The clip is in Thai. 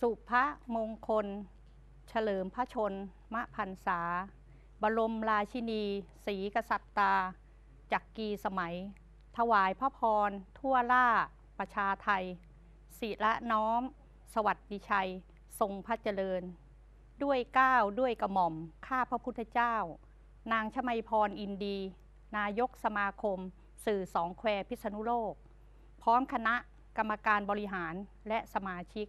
สุภมงคล เฉลิมพระชน มะพันษา บรมราชินีศรีกษัตตาจักกีสมัย ถวายพระพร ทั่วล่า ประชาไทยศิระน้อม สวัสดิชัย ทรงพระเจริญ ด้วยก้าวด้วยกระหม่อม ข้าพระพุทธเจ้า นางชมายพรอินดี นายกสมาคม สื่อสองแควพิษณุโลก พร้อมคณะกรรมการบริหารและสมาชิก